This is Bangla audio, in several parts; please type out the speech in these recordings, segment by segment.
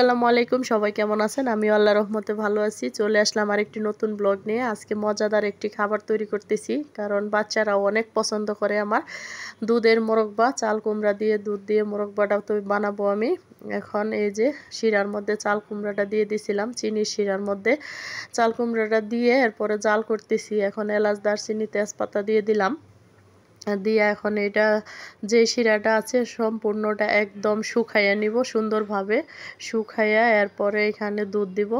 আসসালামু আলাইকুম সবাই কেমন আছেন আমি আল্লাহ রহমতে ভালো আছি চলে আসলাম আর একটি নতুন ব্লগ নিয়ে আজকে মজাদার একটি খাবার তৈরি করতেছি কারণ বাচ্চারাও অনেক পছন্দ করে আমার দুধের মোরগবা চাল কুমড়া দিয়ে দুধ দিয়ে মোরগবাটা তো বানাবো আমি এখন এই যে শিরার মধ্যে চাল কুমড়াটা দিয়ে দিছিলাম চিনি শিরার মধ্যে চাল কুমড়াটা দিয়ে এরপরে জাল করতেছি এখন এলাচ দারচিনি তেজপাতা দিয়ে দিলাম দিয়ে এখন এটা যে শিরাটা আছে সম্পূর্ণটা একদম শুকাইয়া নিব সুন্দরভাবে শুকাইয়া এরপরে এখানে দুধ দিব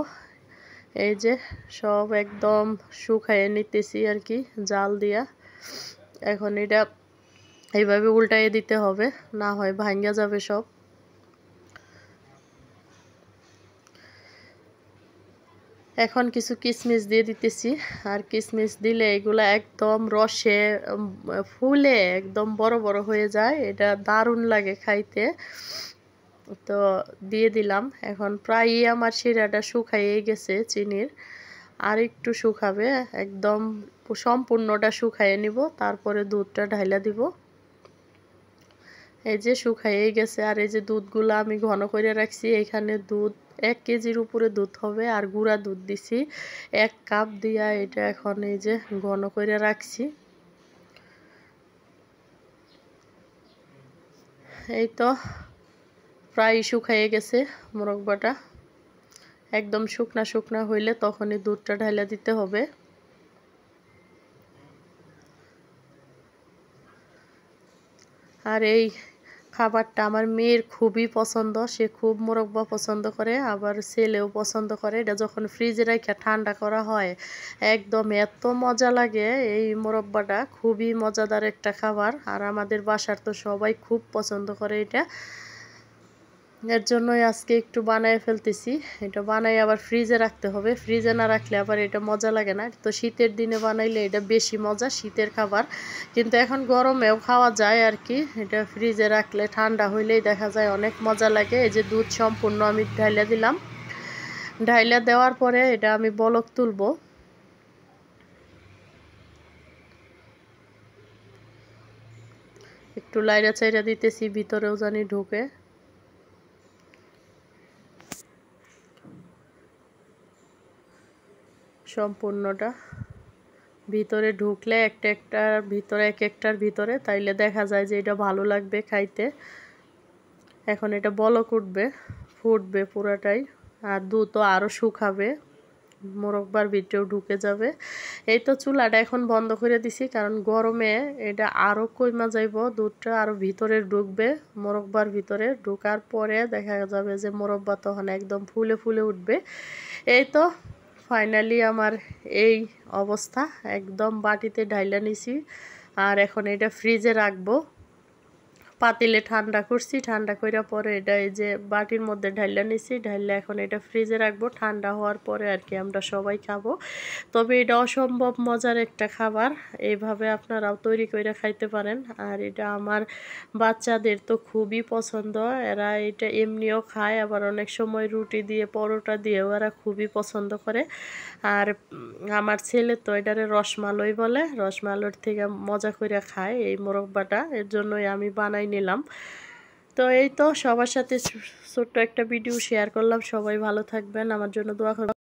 এই যে সব একদম শুকাইয়ে নিতেছি আর কি জাল দিয়া এখন এটা এইভাবে উল্টাইয়ে দিতে হবে না হয় ভাঙ্গা যাবে সব এখন কিছু কিসমিস দিয়ে দিতেছি আর কিসমিস দিলে এগুলা একদম রসে ফুলে একদম বড় বড় হয়ে যায় এটা দারুণ লাগে খাইতে তো দিয়ে দিলাম এখন প্রায়ই আমার শিরাটা শুকাইয়ে গেছে চিনির আর একটু শুকাবে একদম সম্পূর্ণটা শুকাইয়ে নিব তারপরে দুধটা ঢাইলা দিব এই যে শুকাইয়ে গেছে আর এই যে দুধগুলো আমি ঘন করে রাখছি এখানে দুধ এক কেজির উপরে দুধ হবে আর গুঁড়া দুধ দিছি এক কাপ দিয়া এটা এখন এই যে ঘন করে রাখছি এই তো প্রায় শুকাইয়ে গেছে মোরগবাটা একদম শুকনা শুকনা হইলে তখনই দুধটা ঢাইলা দিতে হবে আর এই খাবারটা আমার মেয়ের খুবই পছন্দ সে খুব মোরব্বা পছন্দ করে আবার ছেলেও পছন্দ করে এটা যখন ফ্রিজে রেখে ঠান্ডা করা হয় একদম এত মজা লাগে এই মোরব্বাটা খুবই মজাদার একটা খাবার আর আমাদের বাসার তো সবাই খুব পছন্দ করে এটা এর জন্যই আজকে একটু বানায় ফেলতেছি এটা বানাই আবার ফ্রিজে রাখতে হবে ফ্রিজে না রাখলে আবার এটা মজা লাগে না তো শীতের দিনে বানাইলে এটা বেশি মজা শীতের খাবার কিন্তু এখন গরমেও খাওয়া যায় আর কি এটা ফ্রিজে রাখলে ঠান্ডা হইলেই দেখা যায় অনেক মজা লাগে এই যে দুধ সম্পূর্ণ আমি ঢাইলা দিলাম ঢাইলা দেওয়ার পরে এটা আমি বলক তুলবো একটু লাইরা চাইরা দিতেছি ভিতরেও জানি ঢুকে সম্পূর্ণটা ভিতরে ঢুকলে একটা একটার ভিতরে এক একটার ভিতরে তাইলে দেখা যায় যে এটা ভালো লাগবে খাইতে এখন এটা বলক উঠবে ফুটবে পুরাটাই আর দুধ তো আরও শুকাবে মোরকবার ভিতরেও ঢুকে যাবে এই তো চুলাটা এখন বন্ধ করে দিছি কারণ গরমে এটা আরও কইমা যাইব দুধটা আরও ভিতরে ঢুকবে মোরকবার ভিতরে ঢুকার পরে দেখা যাবে যে মোরব্বা তখন একদম ফুলে ফুলে উঠবে এই তো ফাইনালি আমার এই অবস্থা একদম বাটিতে ঢাইলা নিছি আর এখন এটা ফ্রিজে রাখবো পাতিলে ঠান্ডা করছি ঠান্ডা কইরা পরে এটা এই যে বাটির মধ্যে ঢাইলা নিছি ঢাইলা এখন এটা ফ্রিজে রাখবো ঠান্ডা হওয়ার পরে আর কি আমরা সবাই খাবো তবে এটা অসম্ভব মজার একটা খাবার এইভাবে আপনারাও তৈরি করে খাইতে পারেন আর এটা আমার বাচ্চাদের তো খুবই পছন্দ এরা এটা এমনিও খায় আবার অনেক সময় রুটি দিয়ে পরোটা দিয়েও এরা খুবই পছন্দ করে আর আমার ছেলে তো এটারে রসমালই বলে রসমালোর থেকে মজা করে খায় এই মোরব্বাটা এর জন্যই আমি বানাই নিলাম তো এই তো সবার সাথে ছোট্ট একটা ভিডিও শেয়ার করলাম সবাই ভালো থাকবেন আমার জন্য দোয়া